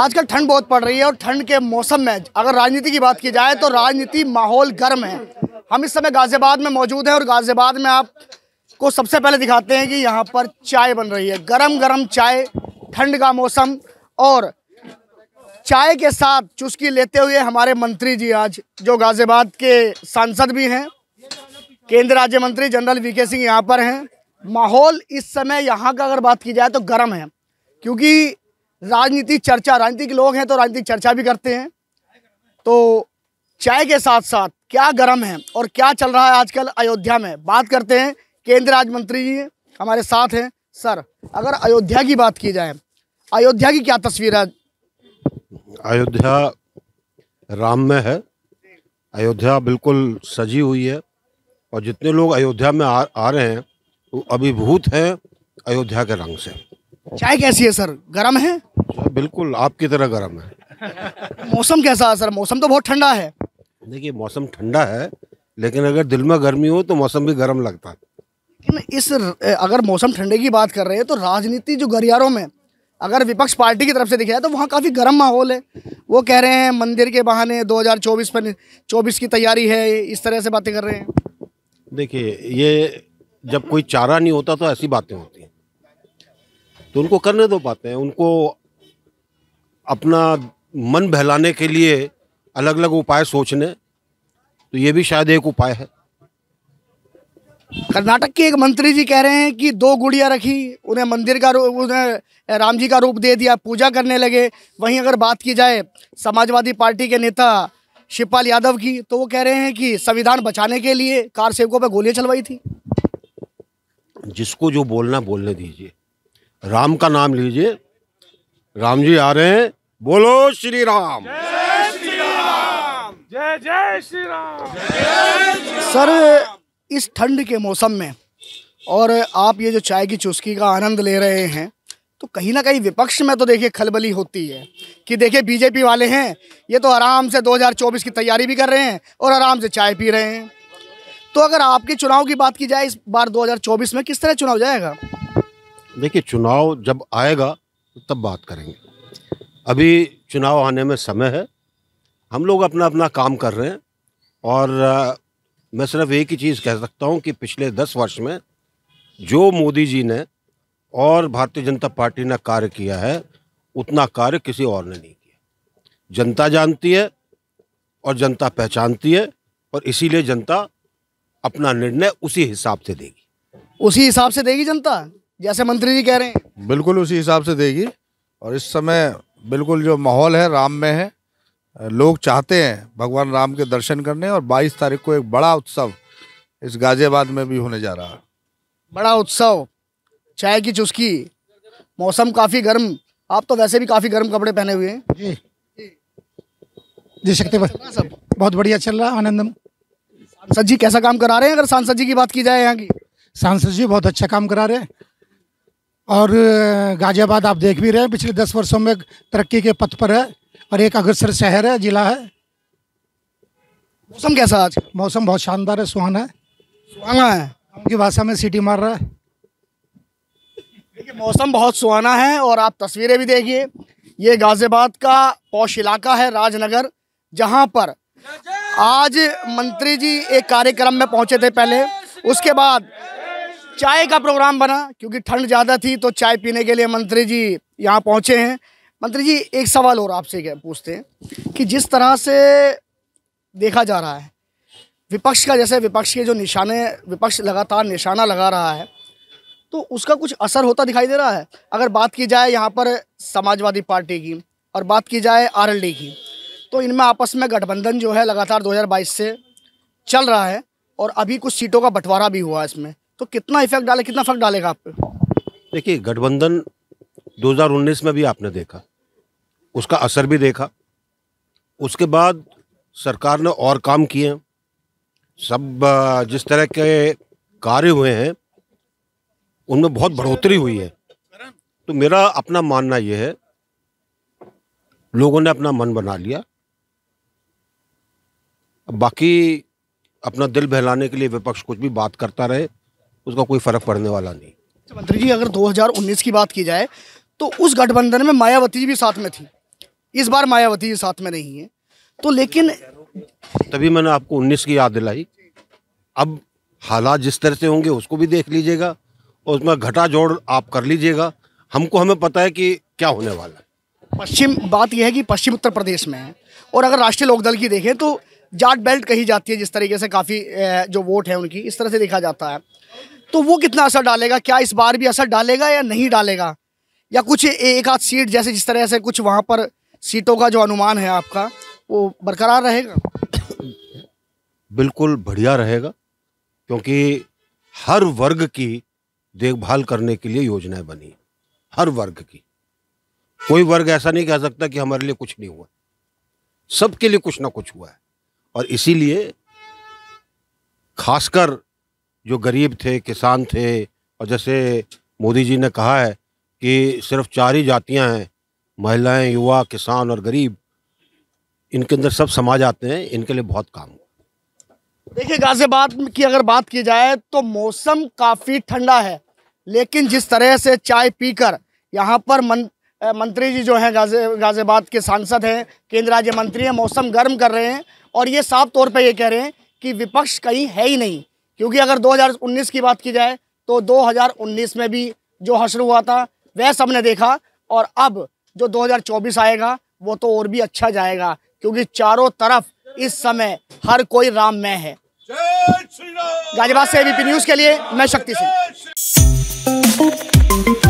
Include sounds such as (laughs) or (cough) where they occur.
आजकल ठंड बहुत पड़ रही है और ठंड के मौसम में अगर राजनीति की बात की जाए तो राजनीति माहौल गर्म है हम इस समय गाज़ियाबाद में मौजूद हैं और गाज़ियाबाद में आप को सबसे पहले दिखाते हैं कि यहाँ पर चाय बन रही है गरम गरम चाय ठंड का मौसम और चाय के साथ चुस्की लेते हुए हमारे मंत्री जी आज जो गाज़ियाबाद के सांसद भी हैं केंद्र राज्य मंत्री जनरल वी के सिंह यहाँ पर हैं माहौल इस समय यहाँ का अगर बात की जाए तो गर्म है क्योंकि राजनीतिक चर्चा राजनीति के लोग हैं तो राजनीतिक चर्चा भी करते हैं तो चाय के साथ साथ क्या गर्म है और क्या चल रहा है आजकल अयोध्या में बात करते हैं केंद्रीय राज्य मंत्री जी हमारे साथ हैं सर अगर अयोध्या की बात की जाए अयोध्या की क्या तस्वीर है अयोध्या राम में है अयोध्या बिल्कुल सजी हुई है और जितने लोग अयोध्या में आ, आ रहे हैं वो अभिभूत हैं अयोध्या के रंग से (laughs) चाय कैसी है सर गर्म है बिल्कुल आपकी तरह गर्म है मौसम कैसा है सर मौसम तो बहुत ठंडा है देखिए मौसम ठंडा है लेकिन अगर दिल में गर्मी हो तो मौसम भी गर्म लगता है लेकिन इस अगर मौसम ठंडे की बात कर रहे हैं तो राजनीति जो गलियारों में अगर विपक्ष पार्टी की तरफ से दिखाया तो वहाँ काफ़ी गर्म माहौल है वो कह रहे हैं मंदिर के बहाने 2024 पर 24 की तैयारी है इस तरह से बातें कर रहे हैं देखिए ये जब कोई चारा नहीं होता तो ऐसी बातें होती हैं तो उनको करने दो पाते हैं उनको अपना मन बहलाने के लिए अलग अलग उपाय सोचने तो ये भी शायद एक उपाय है कर्नाटक के एक मंत्री जी कह रहे हैं कि दो गुड़िया रखी उन्हें मंदिर का रूप उन्हें राम जी का रूप दे दिया पूजा करने लगे वहीं अगर बात की जाए समाजवादी पार्टी के नेता शिवपाल यादव की तो वो कह रहे हैं कि संविधान बचाने के लिए कार सेवकों पर गोलियां चलवाई थी जिसको जो बोलना बोलने दीजिए राम का नाम लीजिए राम जी आ रहे हैं बोलो श्री राम जय जय श्री राम सर इस ठंड के मौसम में और आप ये जो चाय की चुस्की का आनंद ले रहे हैं तो कहीं ना कहीं विपक्ष में तो देखिए खलबली होती है कि देखिए बीजेपी वाले हैं ये तो आराम से 2024 की तैयारी भी कर रहे हैं और आराम से चाय पी रहे हैं तो अगर आपके चुनाव की बात की जाए इस बार 2024 में किस तरह चुनाव जाएगा देखिए चुनाव जब आएगा तब बात करेंगे अभी चुनाव आने में समय है हम लोग अपना अपना काम कर रहे हैं और मैं सिर्फ एक ही चीज़ कह सकता हूँ कि पिछले दस वर्ष में जो मोदी जी ने और भारतीय जनता पार्टी ने कार्य किया है उतना कार्य किसी और ने नहीं किया जनता जानती है और जनता पहचानती है और इसीलिए जनता अपना निर्णय उसी हिसाब से देगी उसी हिसाब से देगी जनता जैसे मंत्री जी कह रहे हैं बिल्कुल उसी हिसाब से देगी और इस समय बिल्कुल जो माहौल है राम में है लोग चाहते हैं भगवान राम के दर्शन करने और 22 तारीख को एक बड़ा उत्सव इस गाजियाबाद में भी होने जा रहा है बड़ा उत्सव चाय की चुस्की मौसम काफ़ी गर्म आप तो वैसे भी काफ़ी गर्म कपड़े पहने हुए हैं जी जी शक्ति सब बहुत बढ़िया चल रहा है आनंदम सांसद जी कैसा काम करा रहे हैं अगर सांसद जी की बात की जाए यहाँ की सांसद जी बहुत अच्छा काम करा रहे हैं और गाजियाबाद आप देख भी रहे हैं पिछले दस वर्षों में तरक्की के पथ पर है और एक अग्रसर शहर है जिला है मौसम कैसा आज मौसम बहुत शानदार है सुहाना है सुहाना है आपकी भाषा में सीटी मार रहा है देखिए मौसम बहुत सुहाना है और आप तस्वीरें भी देखिए ये गाजियाबाद का पौष इलाका है राजनगर जहाँ पर आज मंत्री जी एक कार्यक्रम में पहुँचे थे पहले उसके बाद चाय का प्रोग्राम बना क्योंकि ठंड ज़्यादा थी तो चाय पीने के लिए मंत्री जी यहाँ पहुँचे हैं मंत्री जी एक सवाल और आपसे पूछते हैं कि जिस तरह से देखा जा रहा है विपक्ष का जैसे विपक्ष के जो निशाने विपक्ष लगातार निशाना लगा रहा है तो उसका कुछ असर होता दिखाई दे रहा है अगर बात की जाए यहाँ पर समाजवादी पार्टी की और बात की जाए आर की तो इनमें आपस में गठबंधन जो है लगातार 2022 से चल रहा है और अभी कुछ सीटों का बंटवारा भी हुआ इसमें तो कितना इफेक्ट डाले कितना फर्क डालेगा आप पे देखिए गठबंधन 2019 में भी आपने देखा उसका असर भी देखा उसके बाद सरकार ने और काम किए सब जिस तरह के कार्य हुए हैं उनमें बहुत बढ़ोतरी हुई है तो मेरा अपना मानना यह है लोगों ने अपना मन बना लिया बाकी अपना दिल बहलाने के लिए विपक्ष कुछ भी बात करता रहे उसका कोई फर्क पड़ने वाला नहीं अच्छा, मंत्री जी अगर 2019 की बात की जाए तो उस गठबंधन में मायावती जी भी साथ में थी इस बार मायावती जी साथ में नहीं है तो लेकिन तभी मैंने आपको 19 की याद दिलाई अब हालात जिस तरह से होंगे उसको भी देख लीजिएगा और उसमें घटा जोड़ आप कर लीजिएगा हमको हमें पता है कि क्या होने वाला है पश्चिम बात यह है कि पश्चिम उत्तर प्रदेश में है और अगर राष्ट्रीय लोकदल की देखें तो जाट बेल्ट कही जाती है जिस तरीके से काफ़ी जो वोट है उनकी इस तरह से देखा जाता है तो वो कितना असर डालेगा क्या इस बार भी असर डालेगा या नहीं डालेगा या कुछ एक आध सीट जैसे जिस तरह से कुछ वहाँ पर सीटों का जो अनुमान है आपका वो बरकरार रहेगा बिल्कुल बढ़िया रहेगा क्योंकि हर वर्ग की देखभाल करने के लिए योजनाएं बनी हर वर्ग की कोई वर्ग ऐसा नहीं कह सकता कि हमारे लिए कुछ नहीं हुआ सबके लिए कुछ ना कुछ हुआ है और इसीलिए खासकर जो गरीब थे किसान थे और जैसे मोदी जी ने कहा है कि सिर्फ चार ही जातियाँ हैं महिलाएं युवा किसान और गरीब इनके अंदर सब समा जाते हैं इनके लिए बहुत काम देखिए देखिए गाजियाबाद की अगर बात की जाए तो मौसम काफ़ी ठंडा है लेकिन जिस तरह से चाय पीकर यहाँ पर मन मंत्री जी जो हैं गाजे गाजियाबाद के सांसद हैं केंद्र राज्य मंत्री हैं मौसम गर्म कर रहे हैं और ये साफ तौर पे ये कह रहे हैं कि विपक्ष कहीं है ही नहीं क्योंकि अगर 2019 की बात की जाए तो 2019 में भी जो हशर हुआ था वह सब ने देखा और अब जो 2024 आएगा वो तो और भी अच्छा जाएगा क्योंकि चारों तरफ इस समय हर कोई राम में है गाजियाबाद से एबीपी न्यूज़ के लिए मैं शक्ति सिंह